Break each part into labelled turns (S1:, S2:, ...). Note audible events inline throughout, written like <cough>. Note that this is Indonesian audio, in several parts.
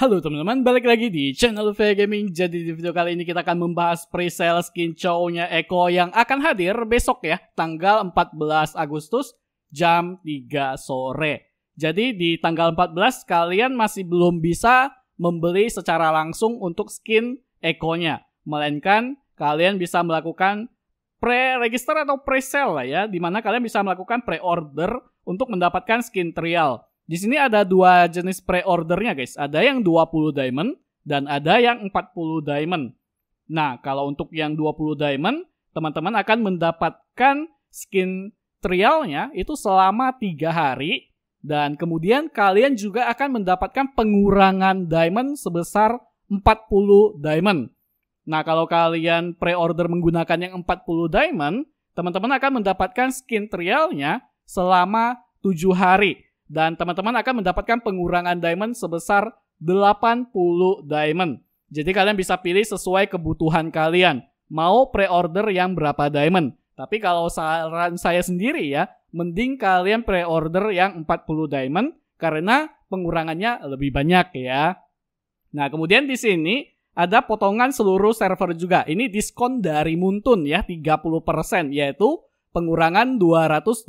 S1: Halo teman-teman, balik lagi di channel V Gaming. Jadi di video kali ini kita akan membahas pre-sale skin show-nya Eko yang akan hadir besok ya, tanggal 14 Agustus jam 3 sore. Jadi di tanggal 14 kalian masih belum bisa membeli secara langsung untuk skin Eko-nya, melainkan kalian bisa melakukan pre-register atau pre-sale lah ya, Dimana kalian bisa melakukan pre-order untuk mendapatkan skin trial. Di sini ada dua jenis pre-ordernya guys. Ada yang 20 diamond dan ada yang 40 diamond. Nah, kalau untuk yang 20 diamond, teman-teman akan mendapatkan skin trialnya itu selama tiga hari dan kemudian kalian juga akan mendapatkan pengurangan diamond sebesar 40 diamond. Nah, kalau kalian pre-order menggunakan yang 40 diamond, teman-teman akan mendapatkan skin trialnya selama 7 hari dan teman-teman akan mendapatkan pengurangan diamond sebesar 80 diamond. Jadi kalian bisa pilih sesuai kebutuhan kalian. Mau pre-order yang berapa diamond. Tapi kalau saran saya sendiri ya, mending kalian pre-order yang 40 diamond karena pengurangannya lebih banyak ya. Nah, kemudian di sini ada potongan seluruh server juga. Ini diskon dari Muntun ya 30% yaitu pengurangan 270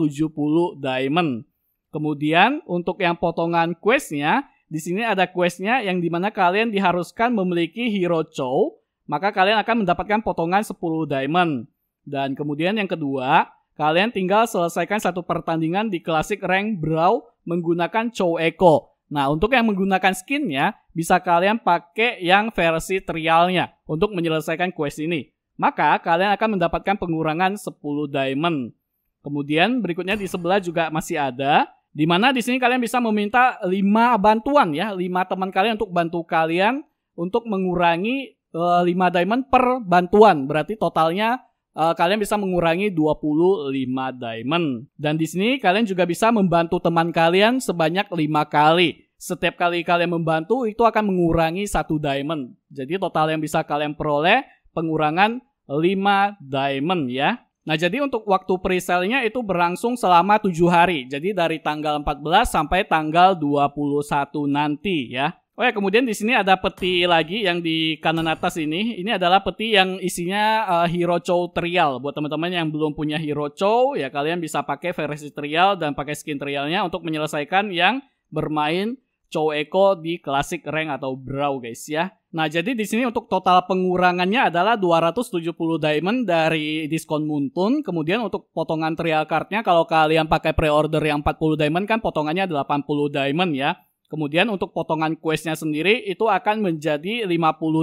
S1: diamond. Kemudian untuk yang potongan questnya, di sini ada questnya yang dimana kalian diharuskan memiliki hero chow, maka kalian akan mendapatkan potongan 10 diamond. Dan kemudian yang kedua, kalian tinggal selesaikan satu pertandingan di klasik rank brawl menggunakan chow echo. Nah, untuk yang menggunakan skinnya, bisa kalian pakai yang versi trialnya untuk menyelesaikan quest ini. Maka kalian akan mendapatkan pengurangan 10 diamond. Kemudian berikutnya di sebelah juga masih ada di mana di sini kalian bisa meminta lima bantuan ya, lima teman kalian untuk bantu kalian untuk mengurangi eh, lima 5 diamond per bantuan. Berarti totalnya uh, kalian bisa mengurangi 25 diamond. Dan di sini kalian juga bisa membantu teman kalian sebanyak lima kali. Setiap kali kalian membantu itu akan mengurangi satu diamond. Jadi total yang bisa kalian peroleh pengurangan 5 diamond ya. Nah, jadi untuk waktu presale-nya itu berlangsung selama tujuh hari. Jadi dari tanggal 14 sampai tanggal 21 nanti ya. Oh ya, kemudian di sini ada peti lagi yang di kanan atas ini. Ini adalah peti yang isinya uh, Hero Chow Trial. Buat teman-teman yang belum punya Hero Chow, ya kalian bisa pakai versi Trial dan pakai skin Trialnya untuk menyelesaikan yang bermain Chow Echo di klasik rank atau Brawl guys ya. Nah, jadi di sini untuk total pengurangannya adalah 270 diamond dari diskon Muntun. Kemudian untuk potongan trial cardnya kalau kalian pakai pre-order yang 40 diamond kan potongannya 80 diamond ya. Kemudian untuk potongan questnya sendiri itu akan menjadi 50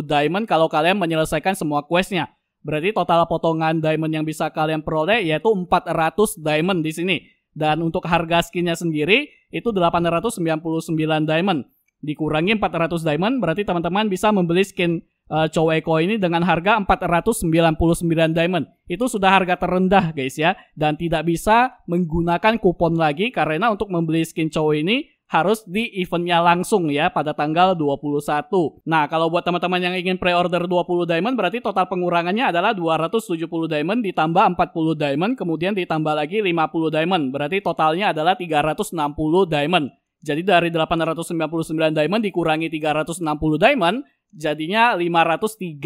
S1: diamond kalau kalian menyelesaikan semua questnya. Berarti total potongan diamond yang bisa kalian peroleh yaitu 400 diamond di sini. Dan untuk harga skinnya sendiri itu 899 diamond dikurangi 400 diamond berarti teman-teman bisa membeli skin uh, eh, Coweko ini dengan harga 499 diamond. Itu sudah harga terendah guys ya dan tidak bisa menggunakan kupon lagi karena untuk membeli skin Chow ini harus di eventnya langsung ya pada tanggal 21. Nah kalau buat teman-teman yang ingin pre-order 20 diamond berarti total pengurangannya adalah 270 diamond ditambah 40 diamond kemudian ditambah lagi 50 diamond berarti totalnya adalah 360 diamond. Jadi dari 899 diamond dikurangi 360 diamond jadinya 539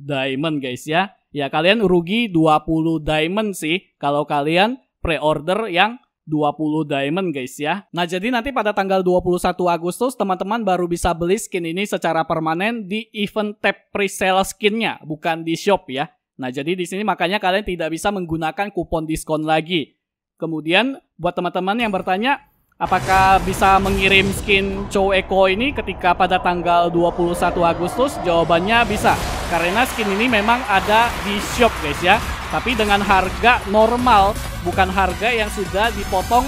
S1: diamond guys ya. Ya kalian rugi 20 diamond sih kalau kalian pre-order yang 20 diamond guys ya. Nah jadi nanti pada tanggal 21 Agustus teman-teman baru bisa beli skin ini secara permanen di event tab sale skinnya bukan di shop ya. Nah jadi di sini makanya kalian tidak bisa menggunakan kupon diskon lagi. Kemudian buat teman-teman yang bertanya Apakah bisa mengirim skin Chou Eko ini ketika pada tanggal 21 Agustus? Jawabannya bisa. Karena skin ini memang ada di shop guys ya. Tapi dengan harga normal, bukan harga yang sudah dipotong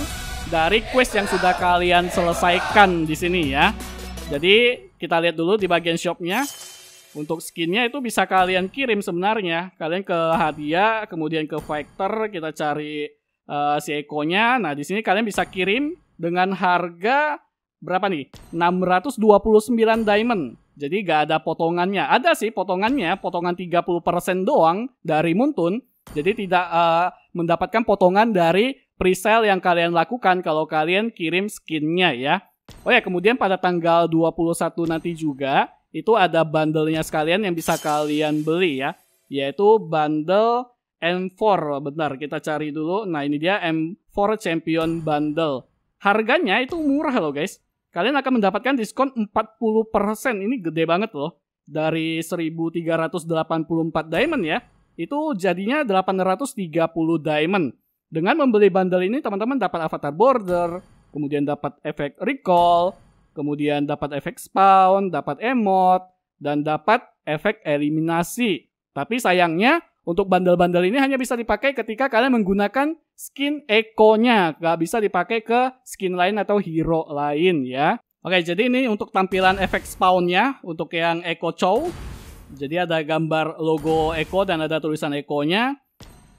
S1: dari quest yang sudah kalian selesaikan di sini ya. Jadi kita lihat dulu di bagian shopnya. Untuk skinnya itu bisa kalian kirim sebenarnya. Kalian ke hadiah, kemudian ke fighter, kita cari uh, si Eko-nya. Nah di sini kalian bisa kirim dengan harga berapa nih? 629 diamond. Jadi gak ada potongannya. Ada sih potongannya, potongan 30% doang dari Muntun. Jadi tidak uh, mendapatkan potongan dari presale yang kalian lakukan kalau kalian kirim skinnya ya. Oh ya, kemudian pada tanggal 21 nanti juga itu ada bundlenya sekalian yang bisa kalian beli ya. Yaitu bundle M4, benar kita cari dulu. Nah ini dia M4 Champion Bundle. Harganya itu murah loh guys. Kalian akan mendapatkan diskon 40%. Ini gede banget loh. Dari 1384 diamond ya. Itu jadinya 830 diamond. Dengan membeli bundle ini teman-teman dapat avatar border, kemudian dapat efek recall, kemudian dapat efek spawn, dapat emote. dan dapat efek eliminasi. Tapi sayangnya untuk bandel-bandel ini hanya bisa dipakai ketika kalian menggunakan skin ekonya. Nggak bisa dipakai ke skin lain atau hero lain ya. Oke, jadi ini untuk tampilan efek spawn-nya untuk yang Echo Chow. Jadi ada gambar logo Echo dan ada tulisan Echo-nya.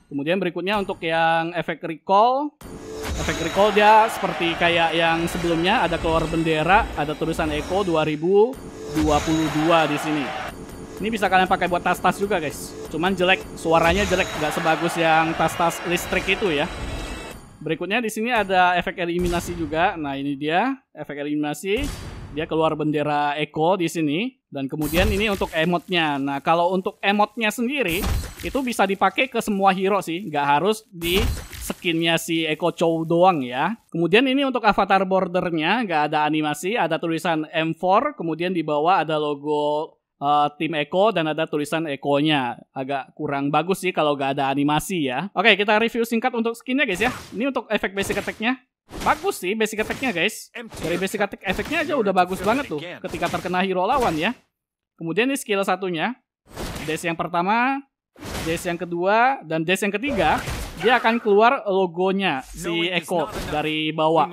S1: Kemudian berikutnya untuk yang efek recall. Efek recall dia seperti kayak yang sebelumnya ada keluar bendera, ada tulisan Echo 2022 di sini. Ini bisa kalian pakai buat tas-tas juga guys. Cuman jelek, suaranya jelek, nggak sebagus yang tas-tas listrik itu ya. Berikutnya di sini ada efek eliminasi juga. Nah ini dia efek eliminasi. Dia keluar bendera Echo di sini dan kemudian ini untuk emotnya. Nah kalau untuk emotnya sendiri itu bisa dipakai ke semua hero sih, nggak harus di skinnya si Eko Chow doang ya. Kemudian ini untuk avatar bordernya nggak ada animasi, ada tulisan M4, kemudian di bawah ada logo uh, tim Eko dan ada tulisan nya Agak kurang bagus sih kalau nggak ada animasi ya. Oke, kita review singkat untuk skinnya guys ya. Ini untuk efek basic attack-nya. Bagus sih basic attack-nya guys. Dari basic attack efeknya aja udah bagus banget tuh ketika terkena hero lawan ya. Kemudian ini skill satunya. Dash yang pertama, dash yang kedua, dan dash yang ketiga. Dia akan keluar logonya si Eko dari bawah.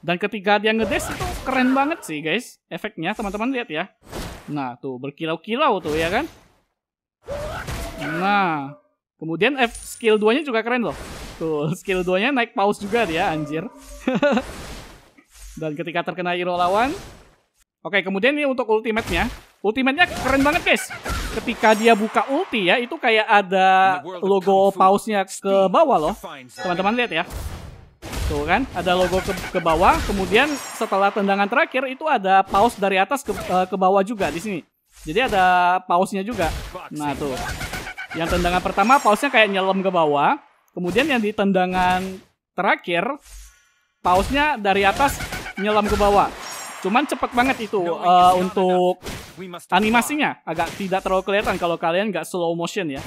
S1: Dan ketika dia ngedash itu keren banget sih guys. Efeknya teman-teman lihat ya. Nah, tuh berkilau-kilau tuh ya kan? Nah, kemudian F skill 2-nya juga keren loh. Tuh, <laughs> skill 2-nya naik paus juga dia anjir. <laughs> Dan ketika terkena hero lawan, Oke, kemudian ini untuk ultimate-nya. Ultimate-nya keren banget, guys. Ketika dia buka ulti ya, itu kayak ada logo pausnya ke bawah loh. Teman-teman lihat ya. Tuh gitu kan, ada logo ke, ke bawah, kemudian setelah tendangan terakhir itu ada pause dari atas ke, uh, ke bawah juga di sini. Jadi ada pausnya juga. Nah tuh, yang tendangan pertama pausnya kayak nyelam ke bawah, kemudian yang di tendangan terakhir pausnya dari atas nyelam ke bawah. Cuman cepet banget itu uh, untuk animasinya, agak tidak terlalu kelihatan kalau kalian nggak slow motion ya.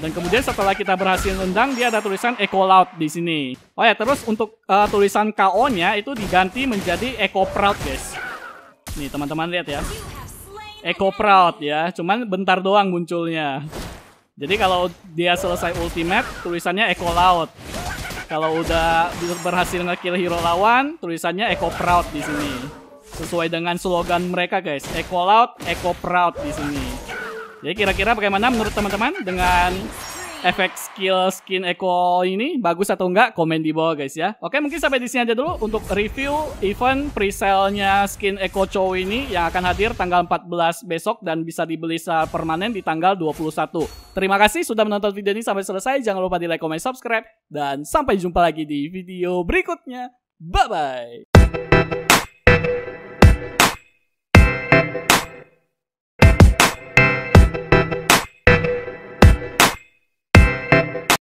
S1: Dan kemudian setelah kita berhasil nendang, dia ada tulisan Eco Loud di sini. Oh ya, terus untuk uh, tulisan KO-nya itu diganti menjadi Eco Proud, guys. Nih, teman-teman lihat ya. Eco Proud ya, cuman bentar doang munculnya. Jadi kalau dia selesai ultimate, tulisannya Eco Loud. Kalau udah berhasil ngekill hero lawan, tulisannya Eco Proud di sini. Sesuai dengan slogan mereka guys, Eco Loud, Eco Proud di sini. Jadi kira-kira bagaimana menurut teman-teman dengan efek skill skin Eko ini bagus atau enggak komen di bawah guys ya. Oke mungkin sampai di sini aja dulu untuk review event presale-nya skin Eko Chow ini yang akan hadir tanggal 14 besok dan bisa dibeli secara permanen di tanggal 21. Terima kasih sudah menonton video ini sampai selesai. Jangan lupa di like, comment, subscribe dan sampai jumpa lagi di video berikutnya. Bye bye.